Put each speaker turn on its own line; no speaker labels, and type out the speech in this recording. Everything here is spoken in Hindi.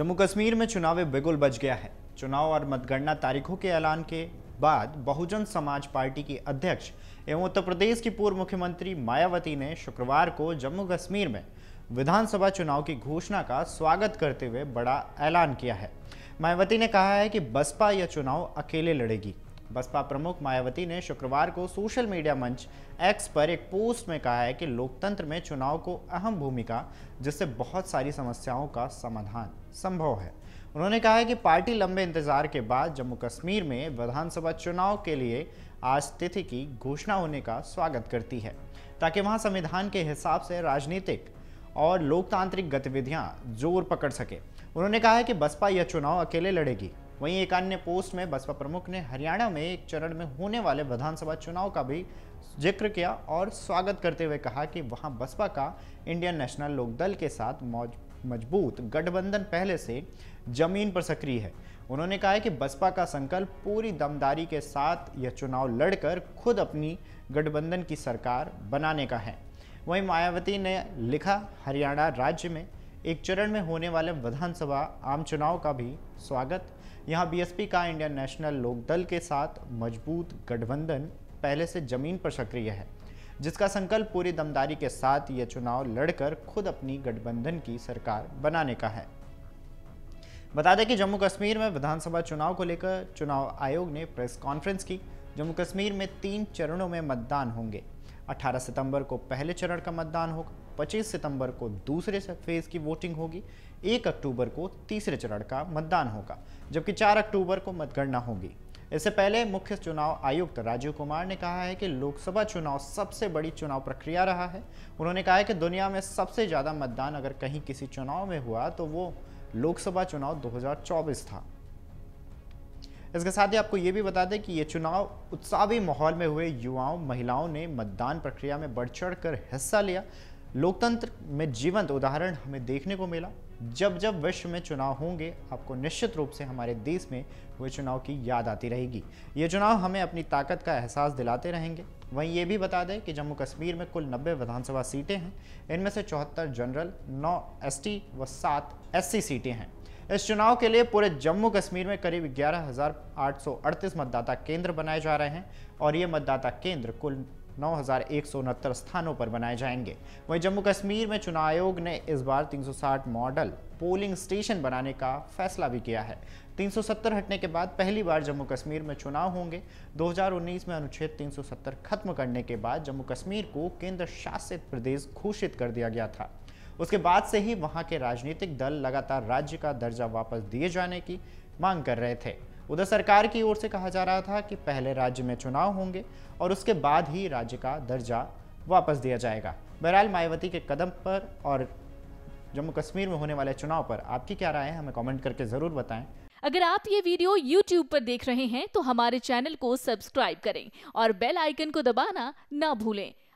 जम्मू कश्मीर में चुनावी बिगुल बज गया है चुनाव और मतगणना तारीखों के ऐलान के बाद बहुजन समाज पार्टी की अध्यक्ष एवं उत्तर प्रदेश की पूर्व मुख्यमंत्री मायावती ने शुक्रवार को जम्मू कश्मीर में विधानसभा चुनाव की घोषणा का स्वागत करते हुए बड़ा ऐलान किया है मायावती ने कहा है कि बसपा यह चुनाव अकेले लड़ेगी बसपा प्रमुख मायावती ने शुक्रवार को सोशल मीडिया मंच एक्स पर एक पोस्ट में कहा है कि लोकतंत्र में चुनाव को अहम भूमिका जिससे बहुत सारी समस्याओं का समाधान संभव है उन्होंने कहा है कि पार्टी लंबे इंतजार के बाद जम्मू कश्मीर में विधानसभा चुनाव के लिए आज तिथि की घोषणा होने का स्वागत करती है ताकि वहाँ संविधान के हिसाब से राजनीतिक और लोकतांत्रिक गतिविधियां जोर पकड़ सके उन्होंने कहा है कि बसपा यह चुनाव अकेले लड़ेगी वहीं एक अन्य पोस्ट में बसपा प्रमुख ने हरियाणा में एक चरण में होने वाले विधानसभा चुनाव का भी जिक्र किया और स्वागत करते हुए कहा कि वहां बसपा का इंडियन नेशनल लोकदल के साथ मजबूत गठबंधन पहले से जमीन पर सक्रिय है उन्होंने कहा है कि बसपा का संकल्प पूरी दमदारी के साथ यह चुनाव लड़कर खुद अपनी गठबंधन की सरकार बनाने का है वहीं मायावती ने लिखा हरियाणा राज्य में एक चरण में होने वाले विधानसभा आम चुनाव का भी स्वागत यहां बीएसपी का इंडियन नेशनल लोकदल के साथ मजबूत गठबंधन पहले से जमीन पर सक्रिय है जिसका संकल्प पूरी दमदारी के साथ ये चुनाव लड़कर खुद अपनी गठबंधन की सरकार बनाने का है बता दें कि जम्मू कश्मीर में विधानसभा चुनाव को लेकर चुनाव आयोग ने प्रेस कॉन्फ्रेंस की जम्मू कश्मीर में तीन चरणों में मतदान होंगे 18 सितंबर को पहले चरण का मतदान होगा 25 सितंबर को दूसरे फेज की वोटिंग होगी 1 अक्टूबर को तीसरे चरण का मतदान होगा जबकि 4 अक्टूबर को मतगणना होगी इससे पहले मुख्य चुनाव आयुक्त राजीव कुमार ने कहा है कि लोकसभा चुनाव सबसे बड़ी चुनाव प्रक्रिया रहा है उन्होंने कहा है कि दुनिया में सबसे ज़्यादा मतदान अगर कहीं किसी चुनाव में हुआ तो वो लोकसभा चुनाव 2024 था इसके साथ ही आपको ये भी बता दें कि ये चुनाव उत्साही माहौल में हुए युवाओं महिलाओं ने मतदान प्रक्रिया में बढ़ चढ़ कर हिस्सा लिया लोकतंत्र में जीवंत उदाहरण हमें देखने को मिला जब जब विश्व में चुनाव होंगे आपको निश्चित रूप से हमारे देश में हुए चुनाव की याद आती रहेगी ये चुनाव हमें अपनी ताकत का एहसास दिलाते रहेंगे वहीं ये भी बता दें कि जम्मू कश्मीर में कुल 90 विधानसभा सीटें हैं इनमें से चौहत्तर जनरल 9 एसटी व 7 एससी सीटें हैं इस चुनाव के लिए पूरे जम्मू कश्मीर में करीब 11,838 मतदाता केंद्र बनाए जा रहे हैं और ये मतदाता केंद्र कुल नौ स्थानों पर बनाए जाएंगे वहीं जम्मू कश्मीर में चुनाव आयोग ने इस बार 360 मॉडल पोलिंग स्टेशन बनाने का फैसला भी किया है 370 हटने के बाद पहली बार जम्मू कश्मीर में चुनाव होंगे 2019 में अनुच्छेद 370 खत्म करने के बाद जम्मू कश्मीर को केंद्र शासित प्रदेश घोषित कर दिया गया था उसके बाद से ही वहां के राजनीतिक दल लगातार राज्य का दर्जा वापस दिए जाने की मांग कर रहे थे उधर सरकार की ओर से कहा जा रहा था कि पहले राज्य में चुनाव होंगे और उसके बाद ही राज्य का दर्जा वापस दिया जाएगा बहरहाल मायावती के कदम पर और जम्मू कश्मीर में होने वाले चुनाव पर आपकी क्या राय है हमें कमेंट करके ज़रूर बताएं अगर आप ये वीडियो YouTube पर देख रहे हैं तो हमारे चैनल को सब्सक्राइब करें और बेल आइकन को दबाना ना भूलें